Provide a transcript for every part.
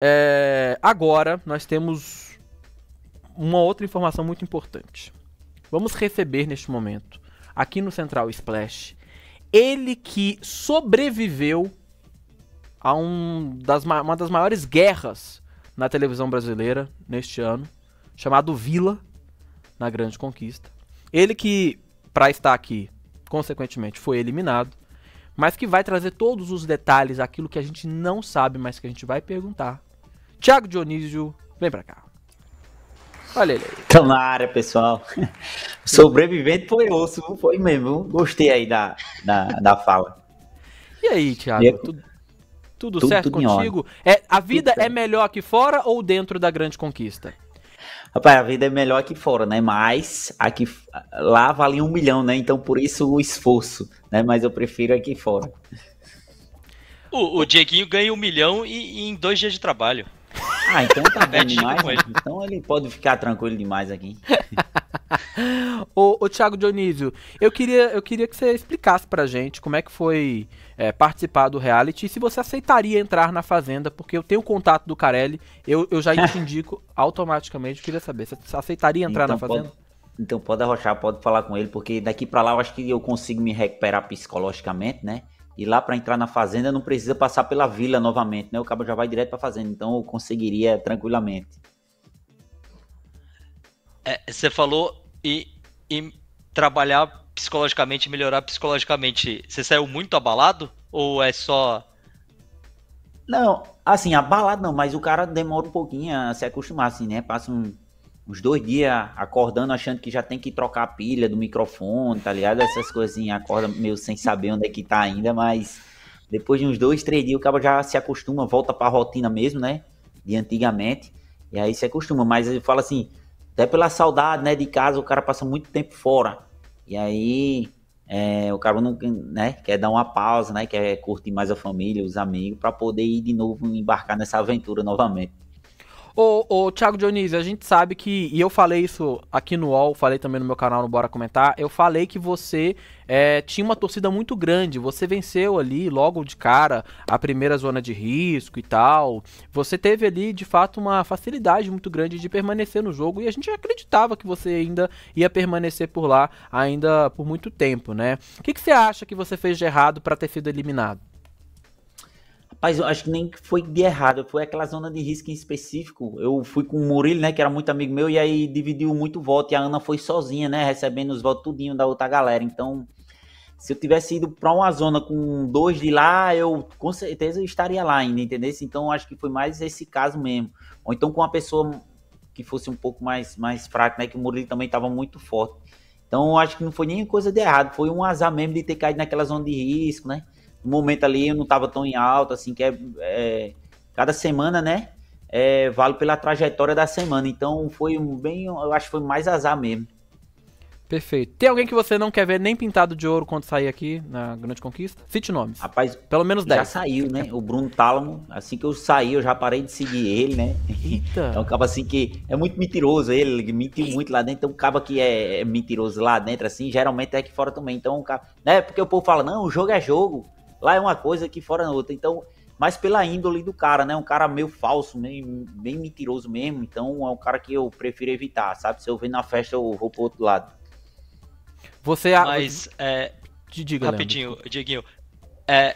É, agora nós temos uma outra informação muito importante. Vamos receber neste momento, aqui no Central Splash, ele que sobreviveu a um das, uma das maiores guerras na televisão brasileira neste ano, chamado Vila, na Grande Conquista. Ele que, para estar aqui, consequentemente, foi eliminado, mas que vai trazer todos os detalhes, aquilo que a gente não sabe, mas que a gente vai perguntar Tiago Dionísio, vem pra cá. Olha ele aí. Estão na área, pessoal. Sobrevivente foi osso, foi mesmo. Gostei aí da, da, da fala. E aí, Tiago? Tudo, tudo, tudo, certo tudo contigo? É, a vida tudo é certo. melhor aqui fora ou dentro da grande conquista? Rapaz, a vida é melhor aqui fora, né? Mas aqui lá vale um milhão, né? Então por isso o esforço, né? Mas eu prefiro aqui fora. O, o Dieguinho ganha um milhão e, e em dois dias de trabalho. Ah, então tá bem é tipo demais. Né? Então ele pode ficar tranquilo demais aqui. ô, ô Thiago Dionísio, eu queria, eu queria que você explicasse pra gente como é que foi é, participar do reality e se você aceitaria entrar na Fazenda, porque eu tenho contato do Carelli, eu, eu já te indico automaticamente, eu queria saber, você aceitaria entrar então, na Fazenda? Pode, então pode arrochar, pode falar com ele, porque daqui pra lá eu acho que eu consigo me recuperar psicologicamente, né? E lá para entrar na fazenda não precisa passar pela vila novamente, né? O cabo já vai direto para fazenda, então eu conseguiria tranquilamente. É, você falou e, e trabalhar psicologicamente, melhorar psicologicamente. Você saiu muito abalado ou é só Não, assim, abalado não, mas o cara demora um pouquinho a se acostumar assim, né? Passa um uns dois dias acordando, achando que já tem que trocar a pilha do microfone, tá ligado? Essas coisinhas, acorda meio sem saber onde é que tá ainda, mas depois de uns dois, três dias, o cara já se acostuma, volta pra rotina mesmo, né? De antigamente. E aí se acostuma, mas ele fala assim, até pela saudade, né, de casa, o cara passa muito tempo fora. E aí é, o cara não, né, quer dar uma pausa, né, quer curtir mais a família, os amigos, para poder ir de novo embarcar nessa aventura novamente. Ô, ô, Thiago Dionísio, a gente sabe que, e eu falei isso aqui no UOL, falei também no meu canal no Bora Comentar, eu falei que você é, tinha uma torcida muito grande, você venceu ali logo de cara a primeira zona de risco e tal, você teve ali de fato uma facilidade muito grande de permanecer no jogo e a gente acreditava que você ainda ia permanecer por lá ainda por muito tempo, né? O que, que você acha que você fez de errado para ter sido eliminado? Mas eu acho que nem foi de errado, foi aquela zona de risco em específico. Eu fui com o Murilo, né, que era muito amigo meu, e aí dividiu muito voto. E a Ana foi sozinha, né, recebendo os votos tudinho da outra galera. Então, se eu tivesse ido para uma zona com dois de lá, eu com certeza eu estaria lá ainda, entendeu? Então, acho que foi mais esse caso mesmo. Ou então com uma pessoa que fosse um pouco mais, mais fraca, né, que o Murilo também estava muito forte. Então, acho que não foi nem coisa de errado, foi um azar mesmo de ter caído naquela zona de risco, né? no momento ali eu não estava tão em alta, assim, que é, é cada semana, né? É, vale pela trajetória da semana. Então foi um bem, eu acho que foi mais azar mesmo. Perfeito. Tem alguém que você não quer ver nem pintado de ouro quando sair aqui na Grande Conquista? Cite nomes. Rapaz, pelo menos 10. Já saiu, né? O Bruno Tálamo, assim que eu saí, eu já parei de seguir ele, né? Eita. Então acaba é assim que é muito mentiroso ele, ele mentiu muito lá dentro, então acaba que é, é, mentiroso lá dentro assim, geralmente é aqui fora também. Então, caba, né? Porque o povo fala: "Não, o jogo é jogo". Lá é uma coisa que fora é outra. Então, mas pela índole do cara, né? Um cara meio falso, meio, bem mentiroso mesmo. Então é um cara que eu prefiro evitar, sabe? Se eu venho na festa, eu vou pro outro lado. Você Mas, é. Te Rapidinho, Leandro. Dieguinho. É,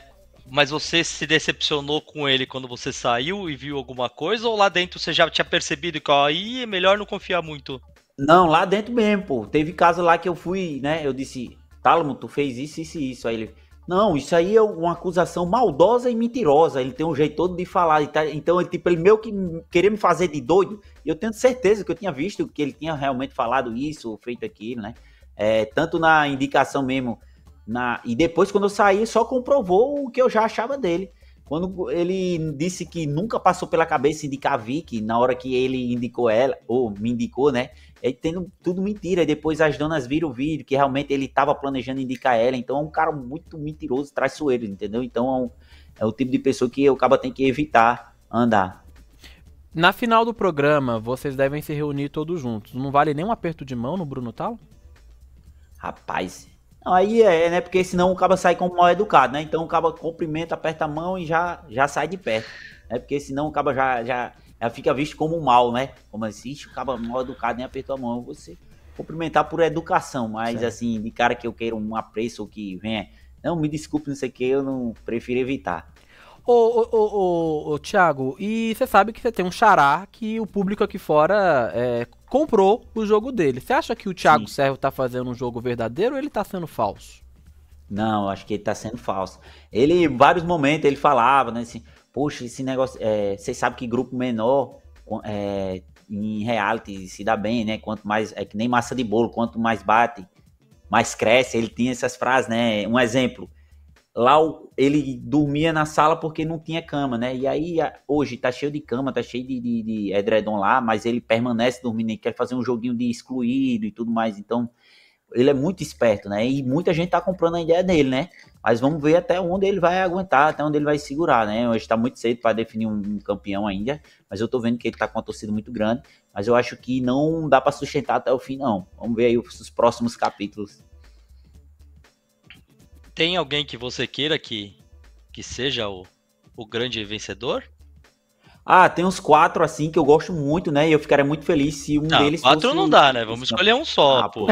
mas você se decepcionou com ele quando você saiu e viu alguma coisa? Ou lá dentro você já tinha percebido que ó, aí é melhor não confiar muito? Não, lá dentro mesmo, pô. Teve caso lá que eu fui, né? Eu disse, Talmo, tu fez isso, isso e isso. Aí ele, não, isso aí é uma acusação maldosa e mentirosa. Ele tem um jeito todo de falar. Tá, então, ele, tipo, ele meio que queria me fazer de doido. E eu tenho certeza que eu tinha visto que ele tinha realmente falado isso, feito aquilo, né? É, tanto na indicação mesmo. Na... E depois, quando eu saí, só comprovou o que eu já achava dele. Quando ele disse que nunca passou pela cabeça indicar a Vicky, na hora que ele indicou ela, ou me indicou, né? É tendo tudo mentira. E depois as donas viram o vídeo que realmente ele estava planejando indicar ela. Então é um cara muito mentiroso, traiçoeiro, entendeu? Então é, um, é o tipo de pessoa que o cara tem que evitar andar. Na final do programa, vocês devem se reunir todos juntos. Não vale nem um aperto de mão no Bruno Tal? Rapaz, Aí é, né? Porque senão o cara sai como mal educado, né? Então o cara cumprimenta, aperta a mão e já, já sai de perto. Né? Porque senão o cara já, já, já fica visto como mal, né? Como assim, o cara mal educado nem apertou a mão. Você cumprimentar por educação, mas certo. assim, de cara que eu queira um apreço ou que venha. Não, me desculpe, não sei o que, eu não prefiro evitar. Ô, ô, ô, ô, Thiago, e você sabe que você tem um xará que o público aqui fora é, comprou o jogo dele. Você acha que o Thiago Sim. Servo tá fazendo um jogo verdadeiro ou ele tá sendo falso? Não, acho que ele tá sendo falso. Ele, em vários momentos, ele falava, né, assim, poxa, esse negócio, é, vocês sabem que grupo menor é, em reality se dá bem, né, quanto mais, é que nem massa de bolo, quanto mais bate, mais cresce, ele tinha essas frases, né, um exemplo, lá ele dormia na sala porque não tinha cama, né? E aí hoje tá cheio de cama, tá cheio de, de, de edredom lá, mas ele permanece dormindo e quer fazer um joguinho de excluído e tudo mais. Então ele é muito esperto, né? E muita gente tá comprando a ideia dele, né? Mas vamos ver até onde ele vai aguentar, até onde ele vai segurar, né? Hoje tá muito cedo para definir um campeão ainda, mas eu tô vendo que ele tá com uma torcida muito grande, mas eu acho que não dá para sustentar até o fim, não. Vamos ver aí os próximos capítulos. Tem alguém que você queira que, que seja o, o grande vencedor? Ah, tem uns quatro assim que eu gosto muito, né? E eu ficaria muito feliz se um não, deles. Quatro fosse... não dá, né? Vamos escolher um só, ah, pô.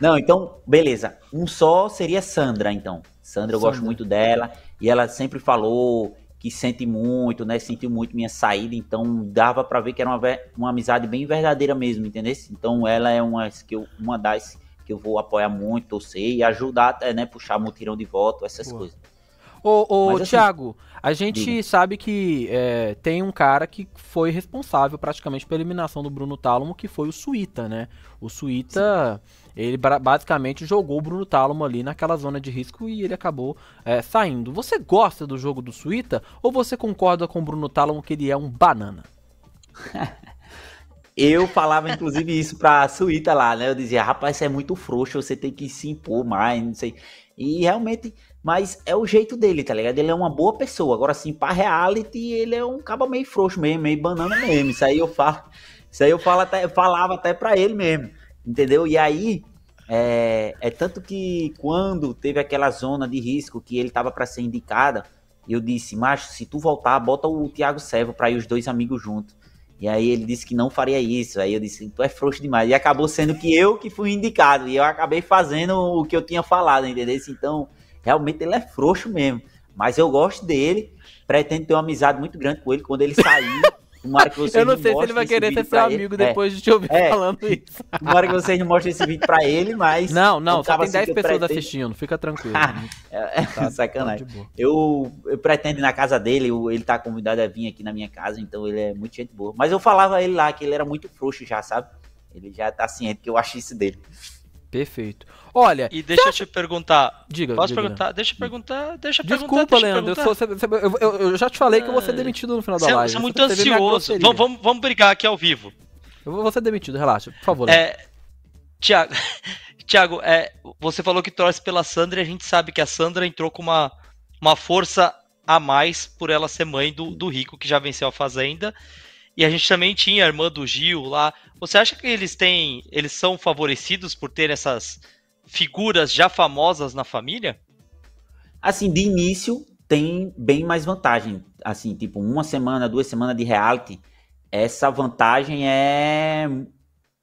Não, então, beleza. Um só seria Sandra, então. Sandra, eu Sandra. gosto muito dela. E ela sempre falou que sente muito, né? Sentiu muito minha saída. Então, dava para ver que era uma, uma amizade bem verdadeira mesmo, entendeu? Então, ela é uma, que uma das que eu vou apoiar muito, torcer e ajudar até, né, puxar mutirão de voto, essas Boa. coisas. Ô, ô assim, Thiago, a gente diga. sabe que é, tem um cara que foi responsável praticamente pela eliminação do Bruno Tálamo, que foi o Suíta, né? O Suíta, Sim. ele basicamente jogou o Bruno Tálamo ali naquela zona de risco e ele acabou é, saindo. Você gosta do jogo do Suíta ou você concorda com o Bruno Tálamo que ele é um banana? Eu falava, inclusive, isso pra Suíta lá, né? Eu dizia, rapaz, você é muito frouxo, você tem que se impor mais, não sei. E realmente, mas é o jeito dele, tá ligado? Ele é uma boa pessoa. Agora, assim, pra reality, ele é um cabo meio frouxo mesmo, meio banana mesmo. Isso aí eu falo. Isso aí eu falo até, falava até pra ele mesmo. Entendeu? E aí, é, é, tanto que quando teve aquela zona de risco que ele estava para ser indicada, eu disse, macho, se tu voltar, bota o Thiago Servo para ir os dois amigos juntos. E aí ele disse que não faria isso. Aí eu disse, tu é frouxo demais. E acabou sendo que eu que fui indicado. E eu acabei fazendo o que eu tinha falado, entendeu? Então, realmente ele é frouxo mesmo. Mas eu gosto dele. Pretendo ter uma amizade muito grande com ele quando ele sair. Tomara que vocês Eu não sei se ele vai querer ser seu amigo ele. depois é. de te ouvir é. é. falando isso. Tomara que vocês mostrem esse vídeo pra ele, mas. Não, não, só tem 10 assim pessoas pretendo... assistindo, fica tranquilo. É, é, tá, tá sacanagem. Tá eu, eu pretendo ir na casa dele, ele tá convidado a vir aqui na minha casa, então ele é muito gente boa. Mas eu falava a ele lá que ele era muito frouxo já, sabe? Ele já tá ciente que eu achei isso dele. Perfeito. Olha. E deixa eu te perguntar. Diga. Posso diga, perguntar? Deixa eu perguntar. Deixa Desculpa, perguntar, Leandro. Deixa eu, perguntar. Eu, eu, eu, já te falei que eu vou ser demitido no final da você, é live. Você é muito você ansioso. Vamos, vamos, vamos brigar aqui ao vivo. Eu vou ser demitido, relaxa, por favor. É, Tiago, é, você falou que torce pela Sandra e a gente sabe que a Sandra entrou com uma, uma força a mais por ela ser mãe do, do Rico, que já venceu a Fazenda. E a gente também tinha a irmã do Gil lá. Você acha que eles têm. Eles são favorecidos por ter essas figuras já famosas na família? Assim, de início tem bem mais vantagem. Assim, tipo, uma semana, duas semanas de reality, essa vantagem é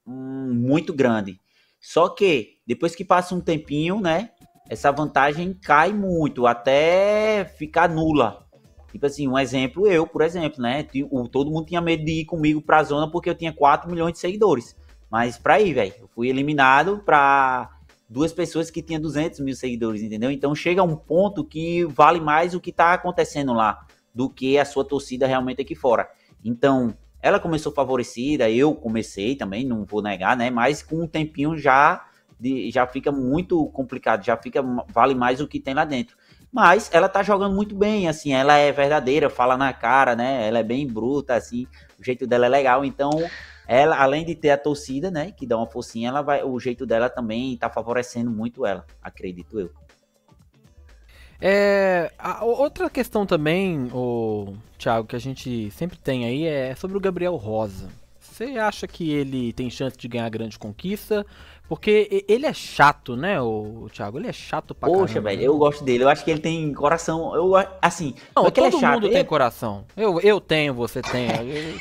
muito grande. Só que depois que passa um tempinho, né? Essa vantagem cai muito, até ficar nula. Tipo assim, um exemplo, eu, por exemplo, né? Todo mundo tinha medo de ir comigo pra zona porque eu tinha 4 milhões de seguidores. Mas pra aí, velho, eu fui eliminado pra duas pessoas que tinham 200 mil seguidores, entendeu? Então chega um ponto que vale mais o que tá acontecendo lá do que a sua torcida realmente aqui fora. Então, ela começou favorecida, eu comecei também, não vou negar, né? Mas com um tempinho já de, já fica muito complicado, já fica vale mais o que tem lá dentro. Mas ela tá jogando muito bem, assim, ela é verdadeira, fala na cara, né? Ela é bem bruta, assim, o jeito dela é legal, então ela, além de ter a torcida, né, que dá uma forcinha, ela vai, o jeito dela também tá favorecendo muito ela, acredito eu. É, outra questão também, o Thiago, que a gente sempre tem aí é sobre o Gabriel Rosa. Você acha que ele tem chance de ganhar grande conquista? Porque ele é chato, né, o Thiago? Ele é chato pra Poxa, caramba. velho, eu gosto dele. Eu acho que ele tem coração. Eu, assim, não, é todo é chato. mundo ele... tem é coração. Eu, eu tenho, você tem.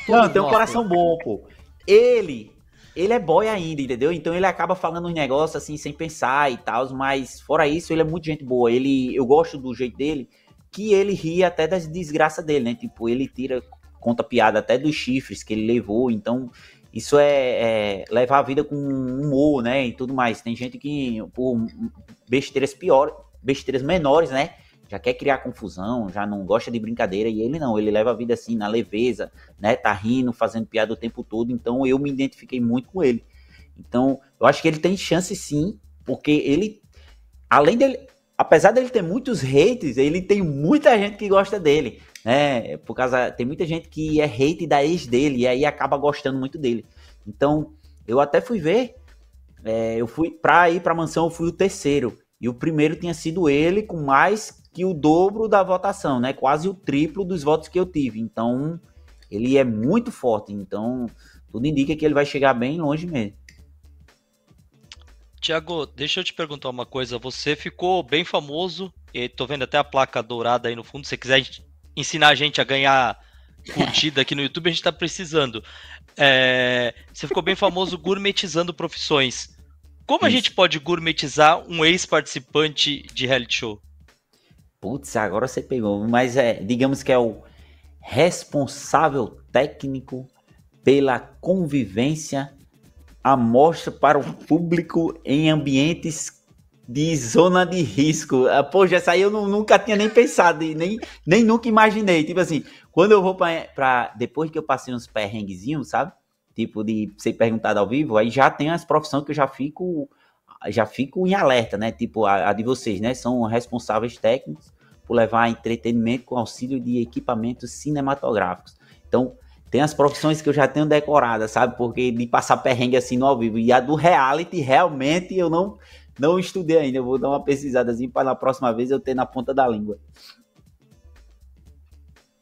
Eu, não, tem um coração bom, pô. Ele, ele é boy ainda, entendeu? Então ele acaba falando uns negócios assim sem pensar e tal, mas fora isso, ele é muito gente boa. Ele, eu gosto do jeito dele, que ele ri até das desgraças dele, né? Tipo, ele tira conta piada até dos chifres que ele levou, então isso é, é, levar a vida com humor, né, e tudo mais. Tem gente que, por besteiras piores, besteiras menores, né, já quer criar confusão, já não gosta de brincadeira, e ele não, ele leva a vida assim, na leveza, né, tá rindo, fazendo piada o tempo todo, então eu me identifiquei muito com ele. Então, eu acho que ele tem chance sim, porque ele, além dele, apesar dele ter muitos haters, ele tem muita gente que gosta dele né? Por causa. Tem muita gente que é hate da ex dele e aí acaba gostando muito dele. Então, eu até fui ver. É, eu fui pra ir pra mansão, eu fui o terceiro. E o primeiro tinha sido ele, com mais que o dobro da votação, né? Quase o triplo dos votos que eu tive. Então, ele é muito forte. Então, tudo indica que ele vai chegar bem longe mesmo. Tiago, deixa eu te perguntar uma coisa. Você ficou bem famoso, e tô vendo até a placa dourada aí no fundo. Se quiser, a gente ensinar a gente a ganhar curtida aqui no YouTube, a gente está precisando. É, você ficou bem famoso gourmetizando profissões. Como a gente pode gourmetizar um ex-participante de reality show? Putz, agora você pegou, mas é, digamos que é o responsável técnico pela convivência amostra mostra para o público em ambientes de zona de risco. Ah, Pô, essa aí eu não, nunca tinha nem pensado, nem, nem nunca imaginei. Tipo assim, quando eu vou para. Depois que eu passei uns perrenguezinhos, sabe? Tipo, de ser perguntado ao vivo, aí já tem as profissões que eu já fico. Já fico em alerta, né? Tipo, a, a de vocês, né? São responsáveis técnicos por levar entretenimento com auxílio de equipamentos cinematográficos. Então, tem as profissões que eu já tenho decorada, sabe? Porque de passar perrengue assim no ao vivo. E a do reality, realmente, eu não não estudei ainda, eu vou dar uma pesquisadazinha para na próxima vez eu ter na ponta da língua.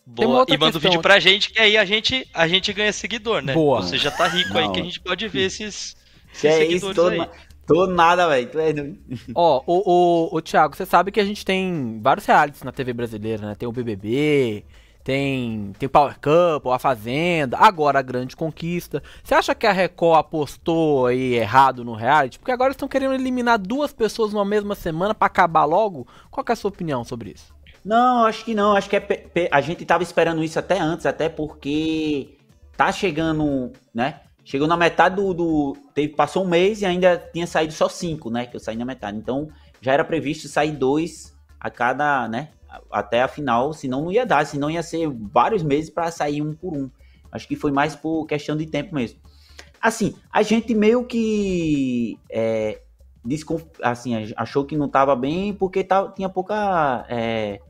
Boa. E manda o um vídeo pra gente, que aí a gente, a gente ganha seguidor, né? Boa. Você já tá rico Não. aí que a gente pode ver esses, esses é seguidores isso, tô, aí. Na... Tô nada, velho. É Ó, o, o, o Thiago, você sabe que a gente tem vários realities na TV brasileira, né? Tem o BBB, tem, tem o Power Cup, a Fazenda, agora a Grande Conquista. Você acha que a Record apostou aí errado no reality? Porque agora estão querendo eliminar duas pessoas numa mesma semana para acabar logo. Qual é a sua opinião sobre isso? Não, acho que não. Acho que é a gente estava esperando isso até antes, até porque tá chegando, né? Chegou na metade do, do. teve, passou um mês e ainda tinha saído só cinco, né? Que eu saí na metade. Então já era previsto sair dois a cada, né? até a final, senão não ia dar, senão ia ser vários meses para sair um por um. Acho que foi mais por questão de tempo mesmo. Assim, a gente meio que é, assim, achou que não estava bem porque tava, tinha pouca é,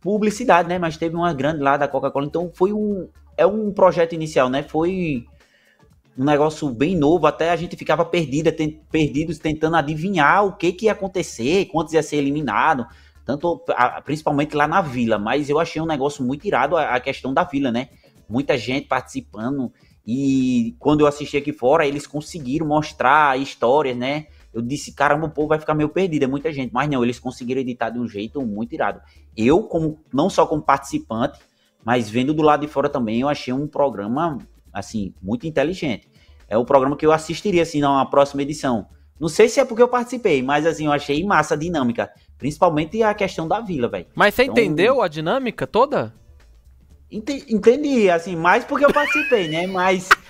publicidade, né? Mas teve uma grande lá da Coca-Cola, então foi um é um projeto inicial, né? Foi um negócio bem novo, até a gente ficava perdida, ten, perdidos tentando adivinhar o que que ia acontecer, quantos ia ser eliminado, tanto, a, principalmente lá na vila, mas eu achei um negócio muito irado a, a questão da vila, né? Muita gente participando. E quando eu assisti aqui fora, eles conseguiram mostrar histórias, né? Eu disse, caramba, o povo vai ficar meio perdido, é muita gente. Mas não, eles conseguiram editar de um jeito muito irado. Eu, como não só como participante, mas vendo do lado de fora também, eu achei um programa, assim, muito inteligente. É o programa que eu assistiria, assim, na próxima edição. Não sei se é porque eu participei, mas, assim, eu achei massa a dinâmica. Principalmente a questão da vila, velho. Mas você então, entendeu a dinâmica toda? entendi, assim, mais porque eu participei, né? Mas.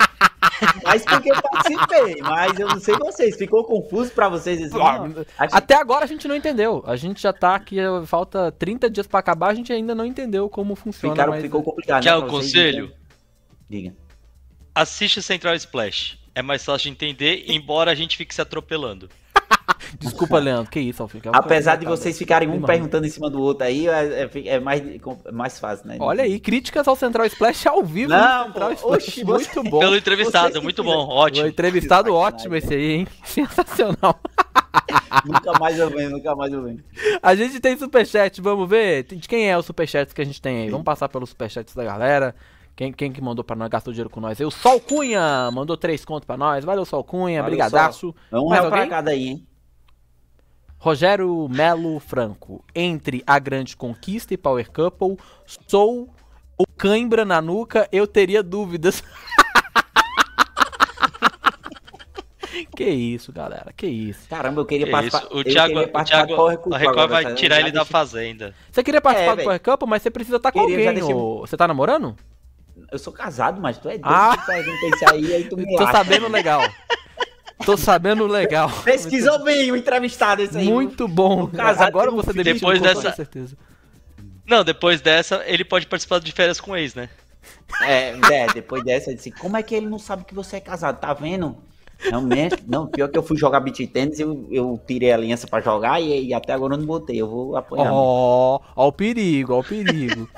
Mas porque eu participei, mas eu não sei vocês, ficou confuso para vocês assim, gente... Até agora a gente não entendeu. A gente já tá aqui, falta 30 dias para acabar, a gente ainda não entendeu como funciona. Ficaram, mas... Ficou é. complicado. Né, Quer né, o conselho? Diga. Assiste Central Splash. É mais fácil de entender, embora a gente fique se atropelando. Desculpa, Leandro, que isso, Alfim. É Apesar de vocês ficarem um perguntando em cima do outro aí, é, é, é mais, é mais fácil, né? Olha aí, críticas ao Central Splash ao vivo. Não, Central Splash, oxe, muito bom. Pelo entrevistado, muito bom, ótimo. O entrevistado ótimo esse aí, hein? Sensacional. nunca mais eu venho, nunca mais eu venho. A gente tem superchat, vamos ver de quem é o superchat que a gente tem aí. Vamos passar pelos superchats da galera. Quem, quem que mandou pra nós, gastou dinheiro com nós? Eu, Sol Cunha, mandou três contos pra nós. Valeu, Sol Cunha, Valeu, brigadaço. Um real pra cada aí, hein? Rogério Melo Franco, entre a Grande Conquista e Power Couple, sou o cãibra na nuca, eu teria dúvidas. que isso, galera, que isso. Caramba, eu queria que participar. O Thiago, o Thiago a Record vai tá tirar ele da fazenda. Você queria é, participar é, do Power Couple, mas você precisa estar tá com alguém. Deixei... Você tá namorando? Eu sou casado, mas tu é doido ah. que pergunta aí, aí tu me Tô acha. sabendo legal. Tô sabendo legal. Pesquisou bem o entrevistado esse aí. Muito bom. Casado, Agora você um demitiu, depois dessa... com certeza. Não, depois dessa, ele pode participar de férias com o ex, né? É, é depois dessa, ele disse, como é que ele não sabe que você é casado? Tá vendo? Não, não pior que eu fui jogar beat tênis, eu, eu tirei a aliança pra jogar e, e até agora eu não botei. Eu vou apoiar. Ó, oh, ó o perigo, ó o perigo.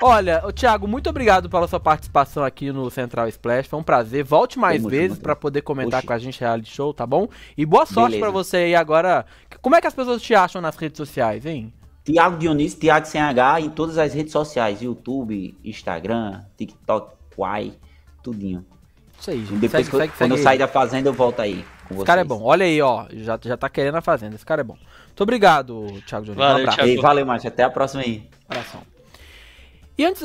Olha, Thiago, muito obrigado pela sua participação aqui no Central Splash. Foi um prazer. Volte mais vezes para poder comentar Oxi. com a gente reality show, tá bom? E boa sorte para você aí agora. Como é que as pessoas te acham nas redes sociais, hein? Tiago Dionísio, Tiago sem H em todas as redes sociais: YouTube, Instagram, TikTok, Quai, tudinho. Isso aí, gente. Depois segue, eu, segue, quando segue eu sair da fazenda, eu volto aí. Com Esse vocês. cara é bom. Olha aí, ó. Já, já tá querendo a fazenda. Esse cara é bom. Muito obrigado, Thiago Dionísio. Valeu, um abraço. Thiago. valeu, Márcio. Até a próxima aí. Abração. 原子。